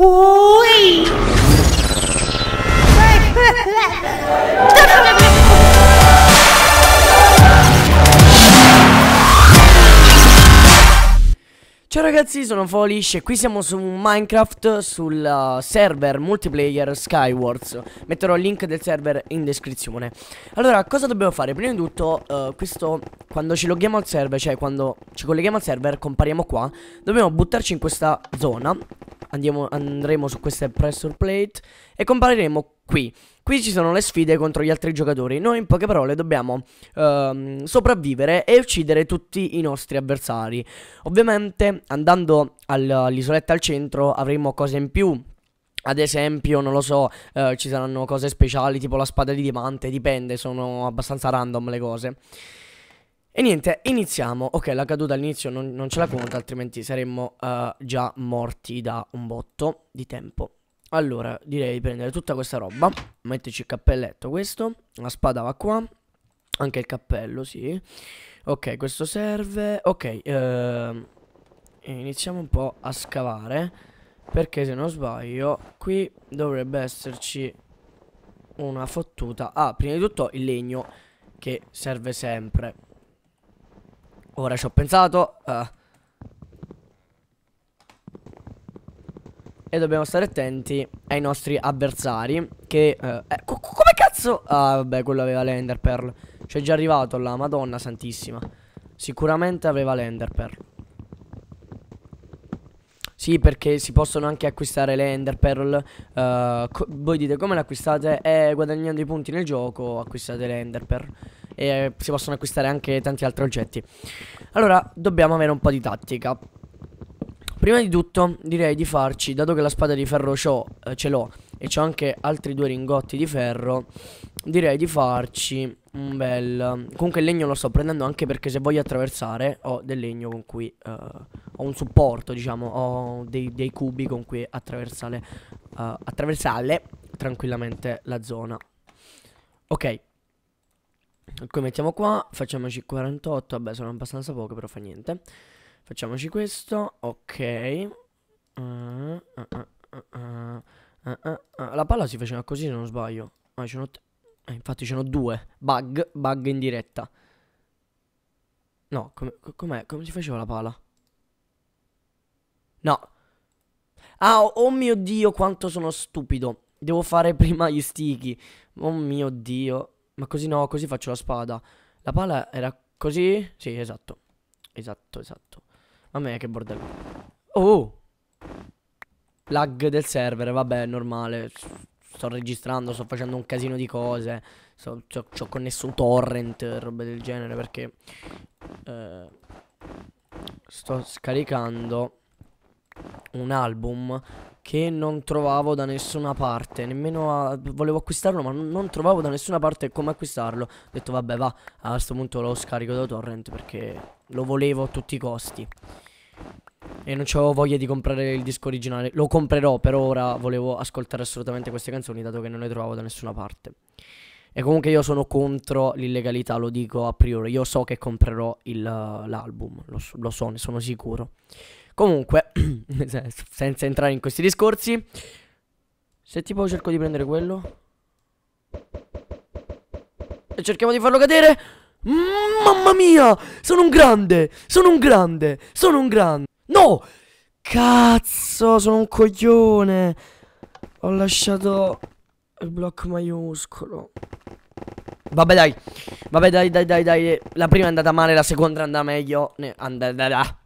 Ui! Ciao ragazzi, sono Folish e qui siamo su Minecraft sul uh, server multiplayer Skywards. Metterò il link del server in descrizione. Allora, cosa dobbiamo fare? Prima di tutto, uh, questo quando ci loghiamo al server, cioè quando ci colleghiamo al server, compariamo qua, dobbiamo buttarci in questa zona andiamo, andremo su queste pressure plate e compariremo qui. Qui ci sono le sfide contro gli altri giocatori. Noi in poche parole dobbiamo ehm, sopravvivere e uccidere tutti i nostri avversari. Ovviamente andando all'isoletta al centro avremo cose in più ad esempio, non lo so, eh, ci saranno cose speciali tipo la spada di diamante, dipende, sono abbastanza random le cose. E niente, iniziamo. Ok, la caduta all'inizio non, non, ce la conta, altrimenti saremmo uh, già morti da un botto di tempo. Allora, direi di prendere tutta questa roba. Metterci il cappelletto questo. La spada va qua. Anche il cappello, sì. Ok, questo serve. Ok, uh, iniziamo un po' a scavare. Perché se non sbaglio, qui dovrebbe esserci una fottuta. Ah, prima di tutto il legno che serve sempre. Ora ci ho pensato. Uh, e dobbiamo stare attenti ai nostri avversari. Che... Uh, eh, eh co come cazzo... Ah, vabbè, quello aveva l'Ender Pearl. C'è già arrivato la Madonna Santissima. Sicuramente aveva l'Ender Pearl. Sì, perché si possono anche acquistare le Ender Pearl. Uh, eh, voi dite come le acquistate? Eh, guadagnando i punti nel gioco acquistate le Ender Pearl e eh, si possono acquistare anche tanti altri oggetti. Allora, dobbiamo avere un po' di tattica. Prima di tutto direi di farci, dato che la spada di ferro eh, ce l'ho e c'ho anche altri due ringotti di ferro, direi di farci un bel... Comunque il legno lo sto prendendo anche perché se voglio attraversare ho del legno con cui... Eh, ho un supporto, diciamo, ho dei, dei cubi con cui attraversare, eh, attraversare tranquillamente la zona. Ok, poi mettiamo qua, facciamoci 48, vabbè sono abbastanza poco però fa niente. Facciamoci questo, ok. Uh, uh, uh, la palla si faceva così se non sbaglio. Ah, eh, infatti ce n'ho due. Bug, bug in diretta. No, com'è? Com come si faceva la palla? No. Ah, oh, oh, mio Dio, quanto sono stupido. Devo fare prima gli sticky. Oh mio Dio. Ma così no, così faccio la spada. La pala era così? Sì, esatto. Esatto, esatto. Mamma mia, che bordello. Oh! Lag del server, vabbè, normale. Sto registrando, sto facendo un casino di cose. So, so, ho connesso un torrent, roba del genere, perché... Eh, sto scaricando un album che non trovavo da nessuna parte. Nemmeno a... volevo acquistarlo, ma non trovavo da nessuna parte come acquistarlo. Ho detto, vabbè, va, a questo punto lo scarico da torrent perché lo volevo a tutti i costi. E non avevo voglia di comprare il disco originale. Lo comprerò, però ora volevo ascoltare assolutamente queste canzoni, dato che non le trovavo da nessuna parte. E comunque io sono contro l'illegalità, lo dico a priori. Io so che comprerò l'album, lo, lo so, ne sono sicuro. Comunque, senza entrare in questi discorsi, se tipo cerco di prendere quello... E cerchiamo di farlo cadere... Mamma mia! Sono un grande! Sono un grande! Sono un grande! No! Cazzo, sono un coglione! Ho lasciato il blocco maiuscolo. Vabbè dai. Vabbè dai dai dai dai La prima è andata male La seconda andrà meglio ne and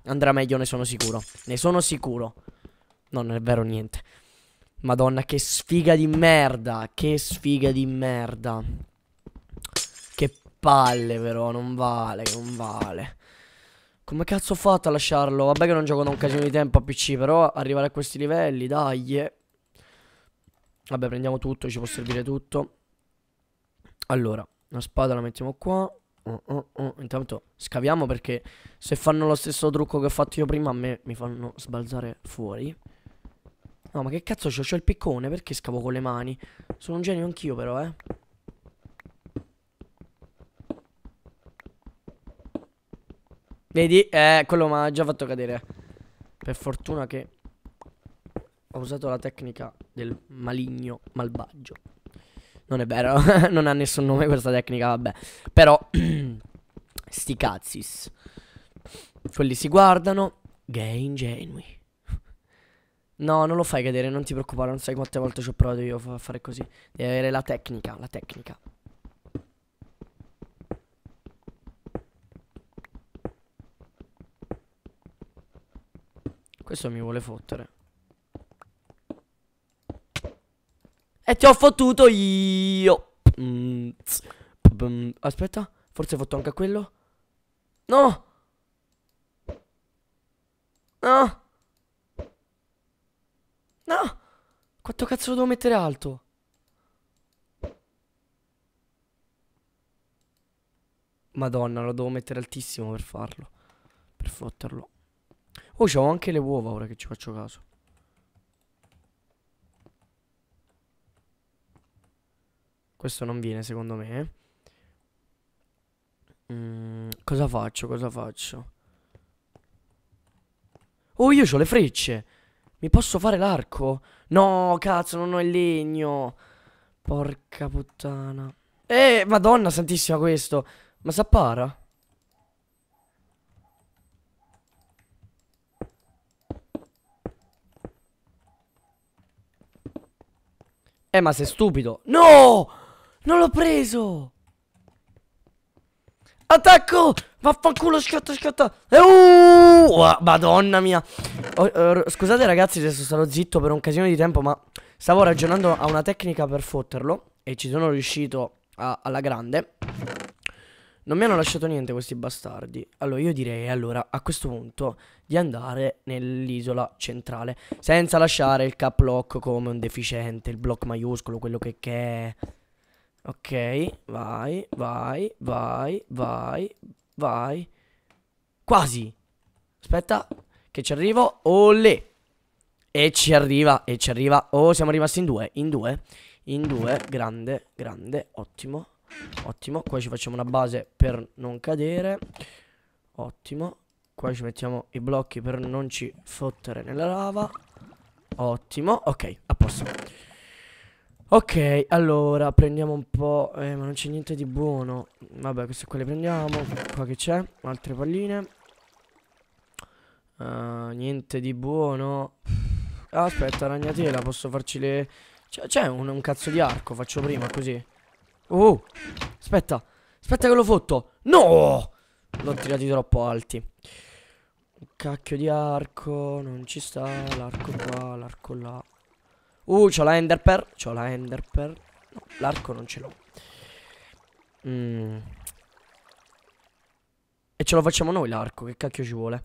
Andrà meglio ne sono sicuro Ne sono sicuro non è vero niente Madonna che sfiga di merda Che sfiga di merda Che palle però Non vale Non vale come cazzo ho fatto a lasciarlo? Vabbè che non gioco da un casino di tempo a PC Però arrivare a questi livelli, dai Vabbè prendiamo tutto, ci può servire tutto Allora una spada la mettiamo qua. Oh, oh, oh. Intanto scaviamo perché se fanno lo stesso trucco che ho fatto io prima a me mi fanno sbalzare fuori. No, ma che cazzo c'ho? C'ho il piccone? Perché scavo con le mani? Sono un genio anch'io però, eh. Vedi? Eh, quello mi ha già fatto cadere. Per fortuna che ho usato la tecnica del maligno malvagio. Non è vero, non ha nessun nome questa tecnica, vabbè. Però, sti cazzis. Quelli si guardano, gay ingenui. No, non lo fai cadere, non ti preoccupare, non sai quante volte ci ho provato io a fare così. Devi avere la tecnica, la tecnica. Questo mi vuole fottere. E ti ho fottuto io. Aspetta, forse ho fatto anche quello. No. No. No. Quanto cazzo lo devo mettere alto? Madonna, lo devo mettere altissimo per farlo. Per fotterlo. Oh, c'ho anche le uova ora che ci faccio caso. Questo non viene secondo me. Mm, cosa faccio? Cosa faccio? Oh, io ho le frecce. Mi posso fare l'arco? No, cazzo, non ho il legno. Porca puttana. Eh, madonna santissima questo. Ma s'appara? Eh, ma sei stupido. No! Non l'ho preso! Attacco! Vaffanculo, scatta, scatta! Uh, madonna mia! Oh, oh, scusate ragazzi se sono stato zitto per un casino di tempo, ma stavo ragionando a una tecnica per fotterlo. E ci sono riuscito a, alla grande. Non mi hanno lasciato niente questi bastardi. Allora io direi allora a questo punto di andare nell'isola centrale. Senza lasciare il cap lock come un deficiente, il block maiuscolo, quello che, che è... Ok, vai, vai, vai, vai, vai. Quasi. Aspetta, che ci arrivo. Olè. E ci arriva, e ci arriva. Oh, siamo rimasti in due, in due, in due. Grande, grande, ottimo. Ottimo, qua ci facciamo una base per non cadere. Ottimo. Qua ci mettiamo i blocchi per non ci fottere nella lava. Ottimo, ok, a posto. Ok, allora, prendiamo un po'... Eh, ma non c'è niente di buono. Vabbè, queste qua le prendiamo. Qua che c'è? Altre palline. Uh, niente di buono. Ah, aspetta, ragnatela, posso farci le... C'è un, un, cazzo di arco, faccio prima così. Oh, aspetta, aspetta che l'ho fotto. No! L'ho tirati troppo alti. Un cacchio di arco, non ci sta, l'arco qua, l'arco là. Uh, c'ho la ender C'ho la ender No, l'arco non ce l'ho. Mm. E ce lo facciamo noi l'arco. Che cacchio ci vuole?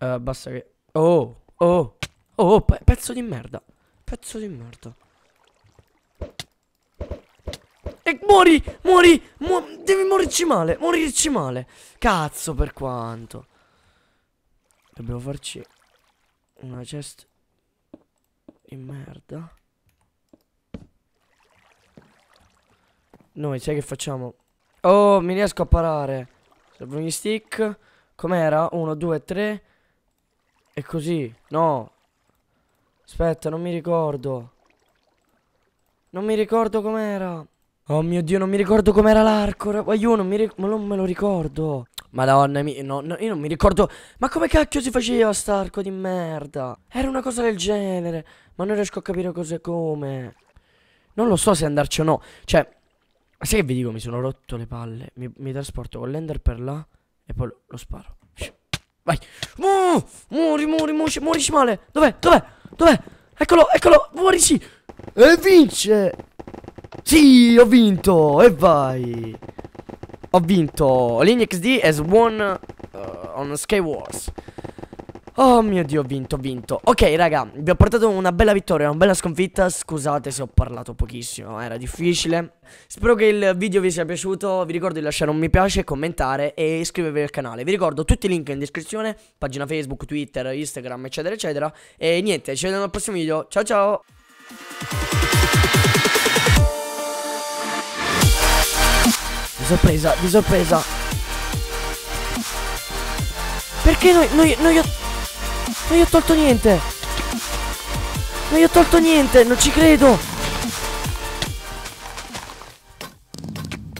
Uh, basta che... Oh, oh, oh, pe pezzo di merda. Pezzo di merda. E muori, muori, mu devi morirci male, morirci male. Cazzo per quanto. Dobbiamo farci una chest e merda. Noi sai che facciamo? Oh, mi riesco a parare. Servono gli stick. Com'era? 1, 2, 3. E così. No. Aspetta, non mi ricordo. Non mi ricordo com'era. Oh mio Dio, non mi ricordo com'era l'arco. Ma io non, mi non me lo ricordo. Madonna, mi, no, no, io non mi ricordo. Ma come cacchio si faceva starco di merda? Era una cosa del genere. Ma non riesco a capire cosa cose come. Non lo so se andarci o no. Cioè, sai che vi dico, mi sono rotto le palle. Mi, mi trasporto con l'ender per là e poi lo, lo sparo. Vai. Muori, muori, muori, muori, muorici male. Dov'è? Dov'è? Dov'è? Eccolo, eccolo, muorici. E vince. Sì, ho vinto. E vai. Ho vinto Lini XD has won uh, eh, on Skywars Oh mio dio ho vinto ho vinto Ok raga vi ho portato una bella vittoria Una bella sconfitta Scusate se ho parlato pochissimo Era difficile Spero che il video vi sia piaciuto Vi ricordo di lasciare un mi piace Commentare e iscrivervi al canale Vi ricordo tutti i link in descrizione Pagina Facebook, Twitter, Instagram eccetera eccetera E niente ci vediamo al prossimo video Ciao ciao sorpresa, di sorpresa. Perché noi, noi, noi ho... Non gli ho tolto niente. Non gli ho tolto niente, non ci credo.